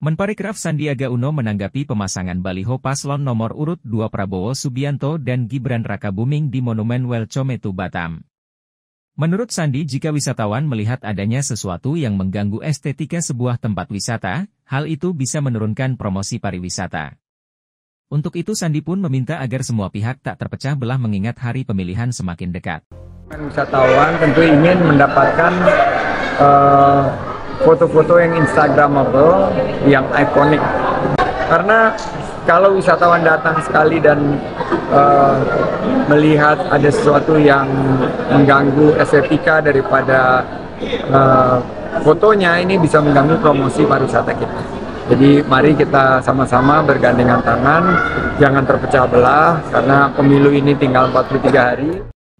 Menparekraf Sandiaga Uno menanggapi pemasangan baliho paslon nomor urut 2 Prabowo Subianto dan Gibran Rakabuming di Monumen Welcometu Batam. Menurut Sandi jika wisatawan melihat adanya sesuatu yang mengganggu estetika sebuah tempat wisata, hal itu bisa menurunkan promosi pariwisata. Untuk itu Sandi pun meminta agar semua pihak tak terpecah belah mengingat hari pemilihan semakin dekat. Wisatawan tentu ingin mendapatkan uh, foto-foto yang instagramable, yang ikonik. Karena kalau wisatawan datang sekali dan uh, melihat ada sesuatu yang mengganggu estetika daripada uh, fotonya, ini bisa mengganggu promosi pariwisata kita. Jadi mari kita sama-sama bergandengan tangan, jangan terpecah belah karena pemilu ini tinggal 43 hari.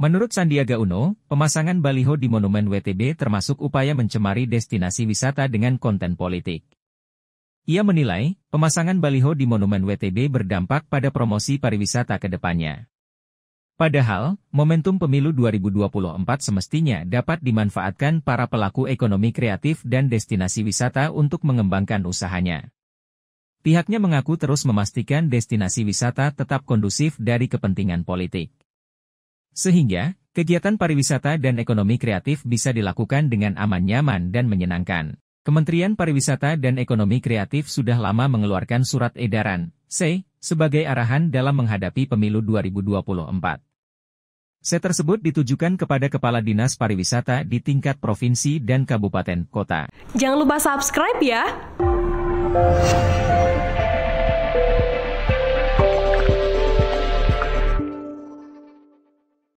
Menurut Sandiaga Uno, pemasangan baliho di Monumen WTB termasuk upaya mencemari destinasi wisata dengan konten politik. Ia menilai, pemasangan baliho di Monumen WTB berdampak pada promosi pariwisata ke depannya. Padahal, momentum pemilu 2024 semestinya dapat dimanfaatkan para pelaku ekonomi kreatif dan destinasi wisata untuk mengembangkan usahanya. Pihaknya mengaku terus memastikan destinasi wisata tetap kondusif dari kepentingan politik. Sehingga, kegiatan pariwisata dan ekonomi kreatif bisa dilakukan dengan aman nyaman dan menyenangkan. Kementerian Pariwisata dan Ekonomi Kreatif sudah lama mengeluarkan surat edaran, C, sebagai arahan dalam menghadapi pemilu 2024. C tersebut ditujukan kepada Kepala Dinas Pariwisata di tingkat provinsi dan kabupaten kota. Jangan lupa subscribe ya!